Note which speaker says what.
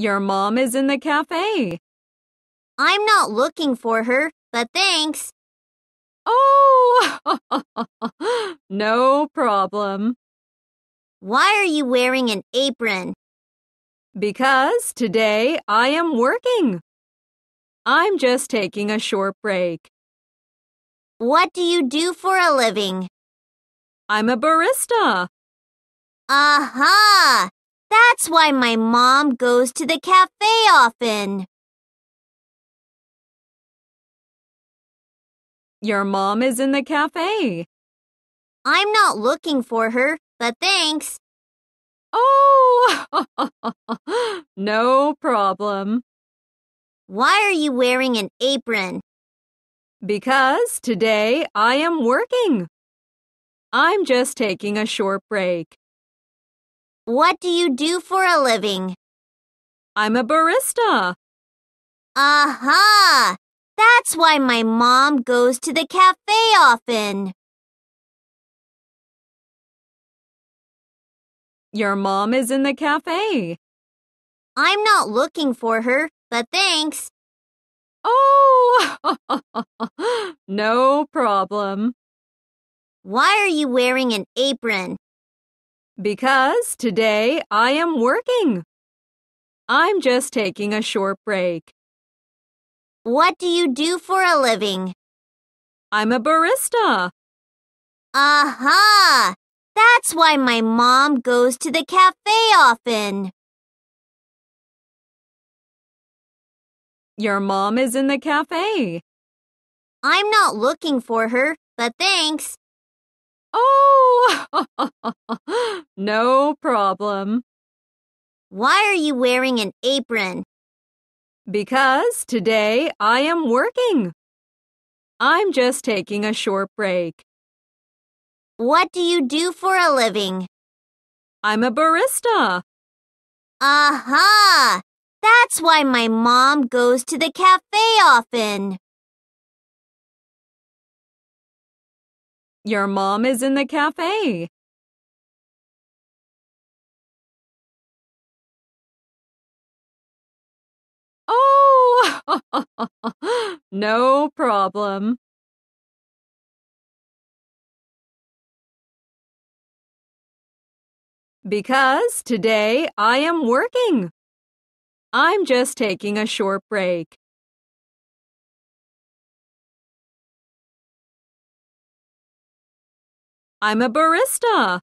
Speaker 1: Your mom is in the cafe. I'm not looking for her, but thanks.
Speaker 2: Oh, no problem. Why are you wearing an apron? Because today I am working. I'm just taking a short break. What do you do for a living? I'm a barista. Aha! Uh -huh. That's why my mom goes to the cafe often.
Speaker 1: Your mom is in the cafe. I'm not looking for her, but thanks.
Speaker 2: Oh, no problem. Why are you wearing an apron? Because today I am working. I'm just taking a short break. What do you do for a living? I'm a barista.
Speaker 1: Aha! Uh-huh. That's why my mom goes to the cafe often. Your mom is in the cafe. I'm not looking for her,
Speaker 2: but thanks. Oh, no problem. Why are you wearing an apron? Because today I am working. I'm just taking a short break. What do you do for a living? I'm a barista. Aha! Uh-huh. That's why my mom
Speaker 1: goes to the cafe often. Your mom is in the cafe. I'm not looking for
Speaker 2: her, but thanks. Oh, no problem. Why are you wearing an apron? Because today I am working. I'm just taking a short break. What do you do for a living? I'm a barista. Aha! Uh -huh. That's why my
Speaker 1: mom goes to the cafe often. Your mom is in the cafe. Oh, no problem. Because today I am working. I'm just taking a short break. I'm a barista.